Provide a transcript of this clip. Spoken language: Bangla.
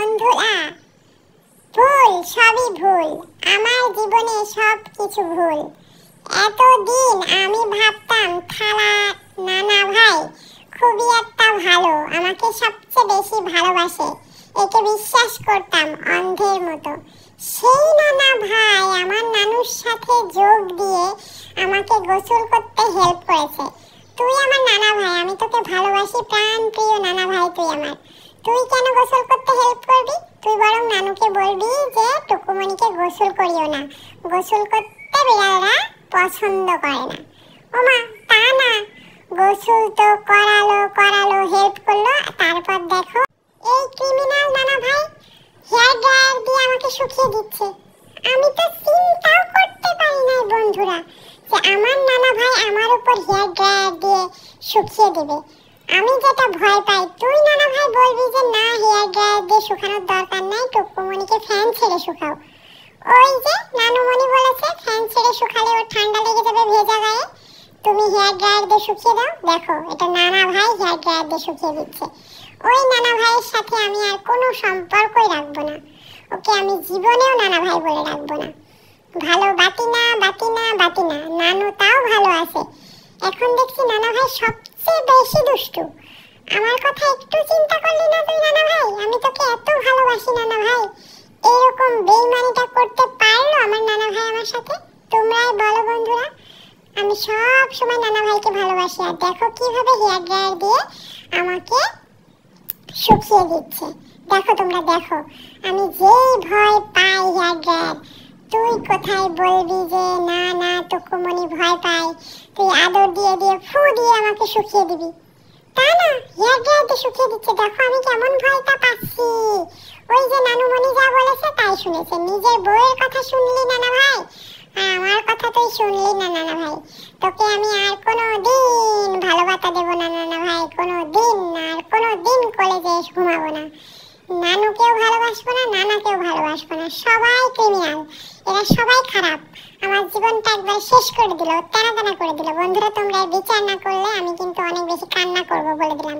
বন্ধুরা ভুল সবই ভুল আমার জীবনে সব কিছু ভুল এতদিন আমি ভাবতাম খালা নানা ভাই খুবই একটা ভালো আমাকে সবচেয়ে বেশি ভালোবাসে একে বিশ্বাস করতাম অন্ধের মতো সেই নানা ভাই আমার নানুর সাথে যোগ দিয়ে আমাকে গোসল করতে হেল্প করেছে তুই আমার নানা ভাই আমি তোকে ভালোবাসি প্রাণ প্রিয় নানা ভাই তুই আমার তুই কেন গোসল করতে হেল্প করবি তুই বরং নানুকে বলবি যে টুকুমণিকে গোসল করিও না গোসল করতে বিড়ালরা পছন্দ করে না ওমা তা না গোসল তো করালো করালো হেল্প করলো তারপর দেখো এই ক্রিমিনাল নানা ভাই হেয়ার ড্রায়ার দিয়ে আমাকে শুকিয়ে দিচ্ছে আমি তো চিন্তাও করতে পারি নাই বন্ধুরা যে আমার নানা ভাই আমার উপর হেয়ার ড্রায়ার দিয়ে শুকিয়ে দেবে আমি যেটা ভয় পাই তুই নানা ভাই বলবি যে না হেয়ার ড্রায়ার দিয়ে শুকানোর দরকার নাই টুকুমণিকে ফ্যান ছেড়ে শুকাও ওই যে নানুমণি বলেছে ফ্যান ছেড়ে শুকালে ওর ঠান্ডা লেগে যাবে ভেজা গায়ে তুমি হেয়ার ড্রায়ার দিয়ে শুকিয়ে দাও দেখো এটা নানা ভাই হেয়ার ড্রায়ার দিয়ে শুকিয়ে দিচ্ছে ওই নানা ভাইয়ের সাথে আমি আর কোনো সম্পর্কই রাখবো না ওকে আমি জীবনেও নানা ভাই বলে রাখবো না ভালো বাতি না বাতি না বাতি না নানু তাও ভালো আছে এখন দেখছি নানা ভাই সব বেশি দুষ্টু আমার কথা একটু চিন্তা করলি না তুই নানা ভাই আমি তোকে এত ভালোবাসি নানা ভাই এরকম বেইমানিটা করতে পারলো আমার নানা ভাই আমার সাথে তোমরাই বলো বন্ধুরা আমি সব সময় নানা ভাইকে ভালোবাসি আর দেখো কিভাবে হেয়ার ড্রায়ার দিয়ে আমাকে শুকিয়ে দিচ্ছে দেখো তোমরা দেখো আমি যেই ভয় পাই হেয়ার ড্রায়ার তুই কোথায় বলবি যে শুকিয়ে দিবি তা না হেয়ার ড্রায়ারতে শুকিয়ে দিচ্ছে দেখো আমি কেমন ভয়টা পাচ্ছি ওই যে নানু মনি যা বলেছে তাই শুনেছে নিজের বউয়ের কথা শুনলি না না ভাই আমার কথা তুই শুনলি না নানা ভাই তোকে আমি আর কোনো দিন ভালোবাসা দেবো না নানা ভাই কোনো দিন না আর কোনো দিন কলেজে ঘুমাবো না নানুকেও ভালোবাসবো না নানাকেও ভালোবাসবো না সবাই ক্রিমিয়াল এরা সবাই খারাপ আমার জীবনটা একবার শেষ করে দিল তেনা তেনা করে দিল বন্ধুরা তোমরা বিচার না করলে আমি কিন্তু অনেক বেশি কান্না করবো বলে দিলাম